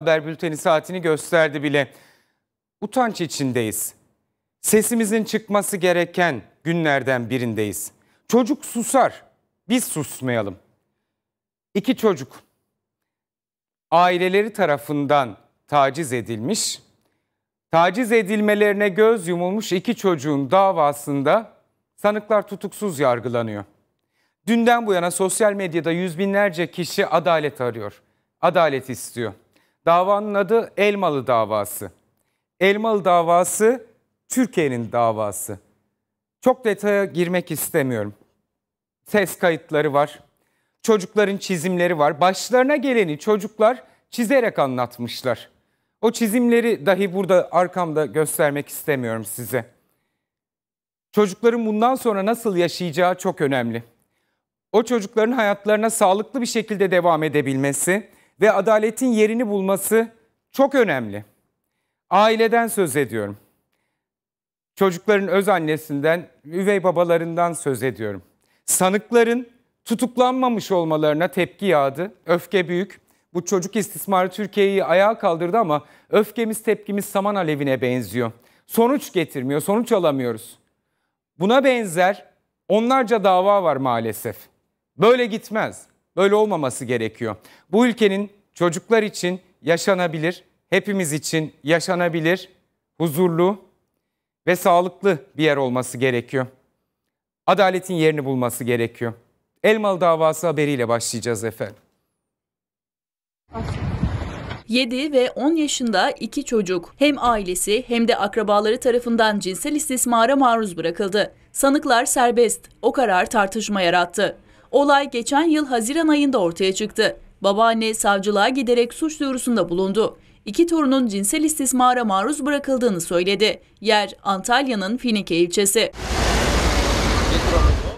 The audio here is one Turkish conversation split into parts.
haber bülteni saatini gösterdi bile. Utanç içindeyiz. Sesimizin çıkması gereken günlerden birindeyiz. Çocuk susar, biz susmayalım. İki çocuk aileleri tarafından taciz edilmiş. Taciz edilmelerine göz yumulmuş iki çocuğun davasında sanıklar tutuksuz yargılanıyor. Dünden bu yana sosyal medyada yüz binlerce kişi adalet arıyor. Adalet istiyor. Davanın adı Elmalı davası. Elmalı davası Türkiye'nin davası. Çok detaya girmek istemiyorum. Ses kayıtları var. Çocukların çizimleri var. Başlarına geleni çocuklar çizerek anlatmışlar. O çizimleri dahi burada arkamda göstermek istemiyorum size. Çocukların bundan sonra nasıl yaşayacağı çok önemli. O çocukların hayatlarına sağlıklı bir şekilde devam edebilmesi, ve adaletin yerini bulması çok önemli. Aileden söz ediyorum. Çocukların öz annesinden, üvey babalarından söz ediyorum. Sanıkların tutuklanmamış olmalarına tepki yağdı. Öfke büyük. Bu çocuk istismarı Türkiye'yi ayağa kaldırdı ama öfkemiz tepkimiz saman alevine benziyor. Sonuç getirmiyor, sonuç alamıyoruz. Buna benzer onlarca dava var maalesef. Böyle gitmez. Böyle olmaması gerekiyor. Bu ülkenin çocuklar için yaşanabilir, hepimiz için yaşanabilir, huzurlu ve sağlıklı bir yer olması gerekiyor. Adaletin yerini bulması gerekiyor. Elmalı davası haberiyle başlayacağız efendim. 7 ve 10 yaşında iki çocuk hem ailesi hem de akrabaları tarafından cinsel istismara maruz bırakıldı. Sanıklar serbest. O karar tartışma yarattı. Olay geçen yıl Haziran ayında ortaya çıktı. Babaanne savcılığa giderek suç duyurusunda bulundu. İki torunun cinsel istismara maruz bırakıldığını söyledi. Yer Antalya'nın Finike ilçesi.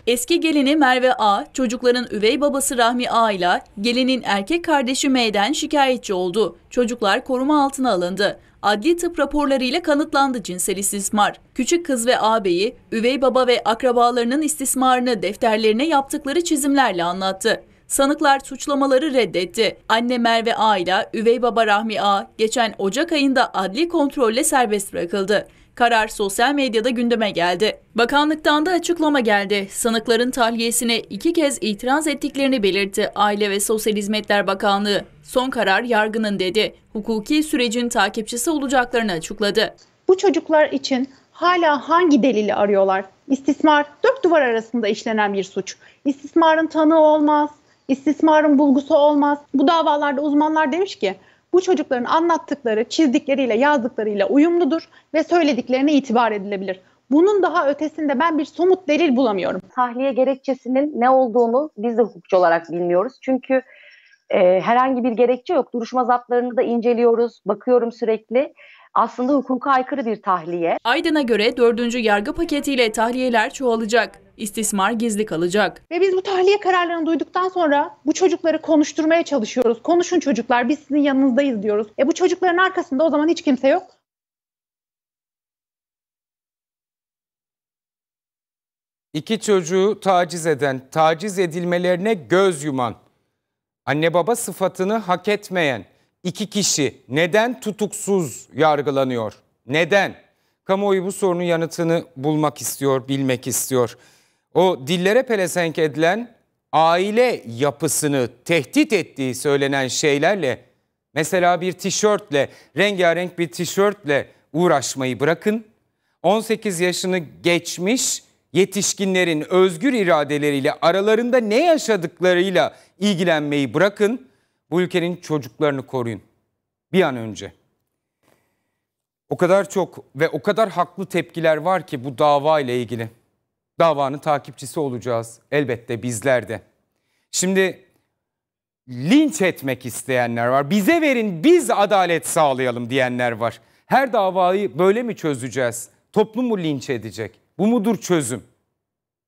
Eski gelini Merve A, çocukların üvey babası Rahmi A ile gelinin erkek kardeşi M'den şikayetçi oldu. Çocuklar koruma altına alındı adli tıp raporlarıyla kanıtlandı cinsel istismar. Küçük kız ve ağabeyi, üvey baba ve akrabalarının istismarını defterlerine yaptıkları çizimlerle anlattı. Sanıklar suçlamaları reddetti. Anne Merve A ile üvey baba Rahmi A geçen Ocak ayında adli kontrolle serbest bırakıldı. Karar sosyal medyada gündeme geldi. Bakanlıktan da açıklama geldi. Sanıkların tahliyesine iki kez itiraz ettiklerini belirtti Aile ve Sosyal Hizmetler Bakanlığı. Son karar yargının dedi. Hukuki sürecin takipçisi olacaklarını açıkladı. Bu çocuklar için hala hangi delili arıyorlar? İstismar dört duvar arasında işlenen bir suç. İstismarın tanığı olmaz, istismarın bulgusu olmaz. Bu davalarda uzmanlar demiş ki bu çocukların anlattıkları, çizdikleriyle, yazdıklarıyla uyumludur ve söylediklerine itibar edilebilir. Bunun daha ötesinde ben bir somut delil bulamıyorum. Tahliye gerekçesinin ne olduğunu biz de hukukçu olarak bilmiyoruz. Çünkü e, herhangi bir gerekçe yok. Duruşma zaptlarını da inceliyoruz, bakıyorum sürekli aslında hukuka aykırı bir tahliye. Aydın'a göre dördüncü yargı paketiyle tahliyeler çoğalacak. İstismar gizli kalacak. Ve biz bu tahliye kararlarını duyduktan sonra bu çocukları konuşturmaya çalışıyoruz. Konuşun çocuklar biz sizin yanınızdayız diyoruz. E bu çocukların arkasında o zaman hiç kimse yok. İki çocuğu taciz eden, taciz edilmelerine göz yuman anne baba sıfatını hak etmeyen iki kişi neden tutuksuz yargılanıyor? Neden? Kamuoyu bu sorunun yanıtını bulmak istiyor, bilmek istiyor. O dillere pelesenk edilen aile yapısını tehdit ettiği söylenen şeylerle mesela bir tişörtle, rengarenk bir tişörtle uğraşmayı bırakın. 18 yaşını geçmiş yetişkinlerin özgür iradeleriyle aralarında ne yaşadıklarıyla ilgilenmeyi bırakın. Bu ülkenin çocuklarını koruyun. Bir an önce. O kadar çok ve o kadar haklı tepkiler var ki bu dava ile ilgili. Davanın takipçisi olacağız elbette bizler de. Şimdi linç etmek isteyenler var. Bize verin biz adalet sağlayalım diyenler var. Her davayı böyle mi çözeceğiz? Toplumu linç edecek. Bu mudur çözüm?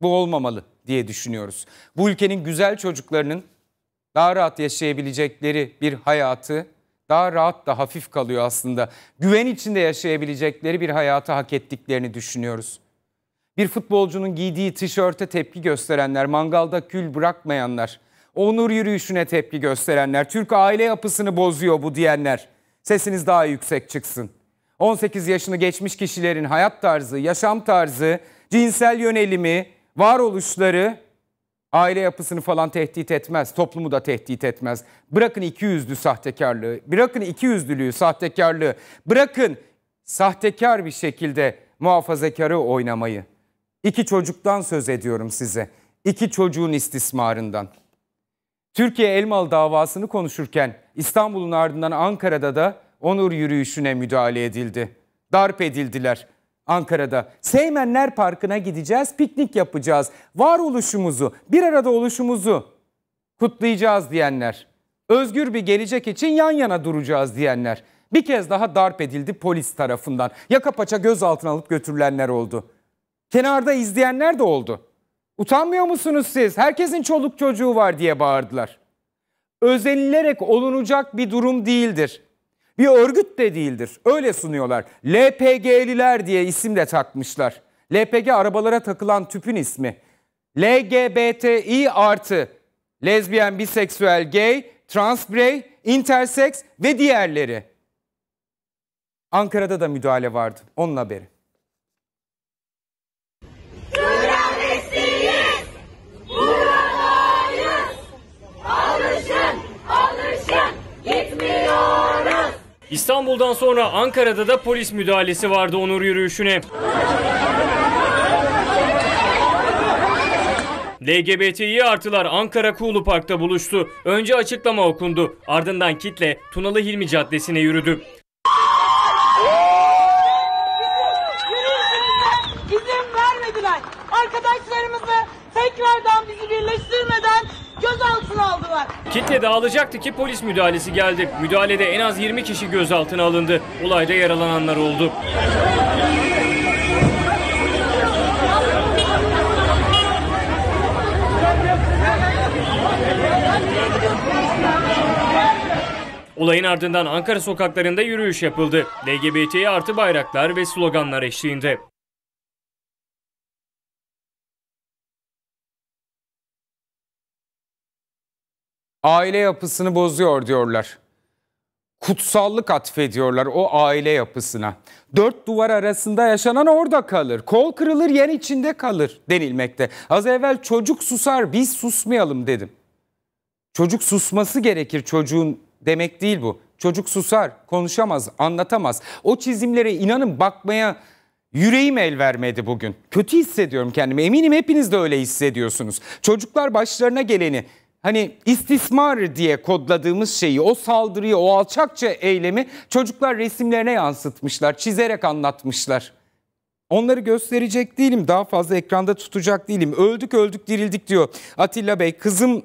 Bu olmamalı diye düşünüyoruz. Bu ülkenin güzel çocuklarının daha rahat yaşayabilecekleri bir hayatı daha rahat da hafif kalıyor aslında. Güven içinde yaşayabilecekleri bir hayatı hak ettiklerini düşünüyoruz. Bir futbolcunun giydiği tişörte tepki gösterenler, mangalda kül bırakmayanlar, onur yürüyüşüne tepki gösterenler, Türk aile yapısını bozuyor bu diyenler. Sesiniz daha yüksek çıksın. 18 yaşını geçmiş kişilerin hayat tarzı, yaşam tarzı, cinsel yönelimi, varoluşları aile yapısını falan tehdit etmez, toplumu da tehdit etmez. Bırakın iki yüzlü sahtekarlığı, bırakın iki yüzlülüğü, sahtekarlığı, bırakın sahtekar bir şekilde muhafazakarı oynamayı. İki çocuktan söz ediyorum size. İki çocuğun istismarından. Türkiye Elmalı davasını konuşurken İstanbul'un ardından Ankara'da da onur yürüyüşüne müdahale edildi. Darp edildiler. Ankara'da Seymenler Parkı'na gideceğiz, piknik yapacağız. Varoluşumuzu, bir arada oluşumuzu kutlayacağız diyenler. Özgür bir gelecek için yan yana duracağız diyenler. Bir kez daha darp edildi polis tarafından. Yaka paça gözaltına alıp götürülenler oldu. Kenarda izleyenler de oldu. Utanmıyor musunuz siz? Herkesin çoluk çocuğu var diye bağırdılar. Özenilerek olunacak bir durum değildir. Bir örgüt de değildir. Öyle sunuyorlar. LPG'liler diye isim de takmışlar. LPG arabalara takılan tüpün ismi. LGBTİ artı lezbiyen, biseksüel, gay, trans birey, intersex ve diğerleri. Ankara'da da müdahale vardı. Onun haberi. İstanbul'dan sonra Ankara'da da polis müdahalesi vardı onur yürüyüşüne. LGBTİ artılar Ankara Kuğulu Park'ta buluştu. Önce açıklama okundu. Ardından kitle Tunalı Hilmi Caddesi'ne yürüdü. İzin vermediler. Arkadaşlarımızı tekrardan bizi gözaltına aldılar. Kitle dağılacaktı ki polis müdahalesi geldi. Müdahalede en az 20 kişi gözaltına alındı. Olayda yaralananlar oldu. Olayın ardından Ankara sokaklarında yürüyüş yapıldı. LGBT artı bayraklar ve sloganlar eşliğinde. aile yapısını bozuyor diyorlar. Kutsallık atfediyorlar o aile yapısına. Dört duvar arasında yaşanan orada kalır. Kol kırılır yen içinde kalır denilmekte. Az evvel çocuk susar biz susmayalım dedim. Çocuk susması gerekir çocuğun demek değil bu. Çocuk susar, konuşamaz, anlatamaz. O çizimlere inanın bakmaya yüreğim el vermedi bugün. Kötü hissediyorum kendimi. Eminim hepiniz de öyle hissediyorsunuz. Çocuklar başlarına geleni hani istismar diye kodladığımız şeyi, o saldırıyı, o alçakça eylemi çocuklar resimlerine yansıtmışlar, çizerek anlatmışlar. Onları gösterecek değilim, daha fazla ekranda tutacak değilim. Öldük öldük dirildik diyor Atilla Bey. Kızım